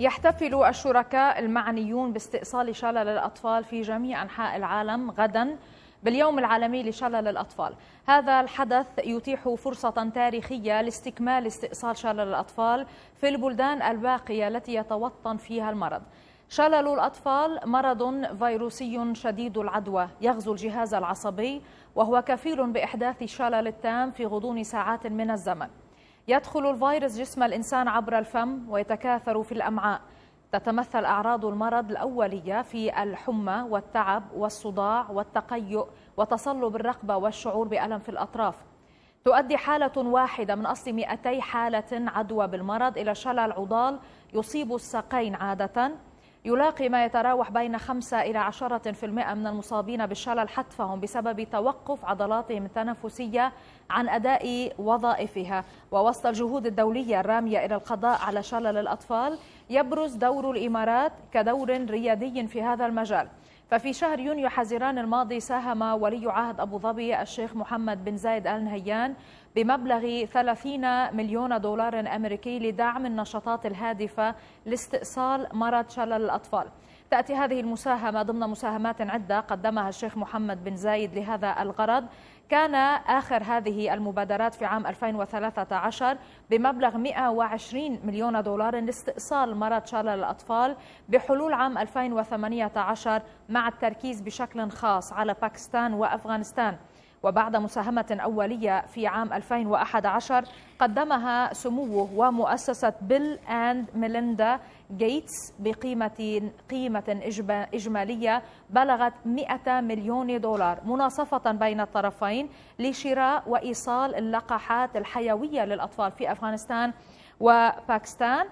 يحتفل الشركاء المعنيون باستئصال شلل الأطفال في جميع أنحاء العالم غدا باليوم العالمي لشلل الأطفال هذا الحدث يتيح فرصة تاريخية لاستكمال استئصال شلل الأطفال في البلدان الباقية التي يتوطن فيها المرض شلل الأطفال مرض فيروسي شديد العدوى يغزو الجهاز العصبي وهو كفيل بإحداث الشلل التام في غضون ساعات من الزمن يدخل الفيروس جسم الإنسان عبر الفم ويتكاثر في الأمعاء تتمثل أعراض المرض الأولية في الحمى والتعب والصداع والتقيؤ وتصلب الرقبة والشعور بألم في الأطراف تؤدي حالة واحدة من أصل 200 حالة عدوى بالمرض إلى شلل عضال يصيب الساقين عادة يلاقي ما يتراوح بين 5 إلى 10% من المصابين بالشلل حتفهم بسبب توقف عضلاتهم التنفسية عن أداء وظائفها ووسط الجهود الدولية الرامية إلى القضاء على شلل الأطفال يبرز دور الإمارات كدور ريادي في هذا المجال ففي شهر يونيو حزيران الماضي ساهم ولي عهد أبو ظبي الشيخ محمد بن زايد آل نهيان بمبلغ 30 مليون دولار أمريكي لدعم النشاطات الهادفة لاستئصال مرض شلل الأطفال تأتي هذه المساهمة ضمن مساهمات عدة قدمها الشيخ محمد بن زايد لهذا الغرض كان آخر هذه المبادرات في عام 2013 بمبلغ 120 مليون دولار لاستئصال مرض شارل الأطفال بحلول عام 2018 مع التركيز بشكل خاص على باكستان وأفغانستان وبعد مساهمة أولية في عام 2011 قدمها سموه ومؤسسة بيل أند ميليندا جيتس بقيمة قيمة إجمالية بلغت 100 مليون دولار مناصفة بين الطرفين لشراء وإيصال اللقاحات الحيوية للأطفال في أفغانستان وباكستان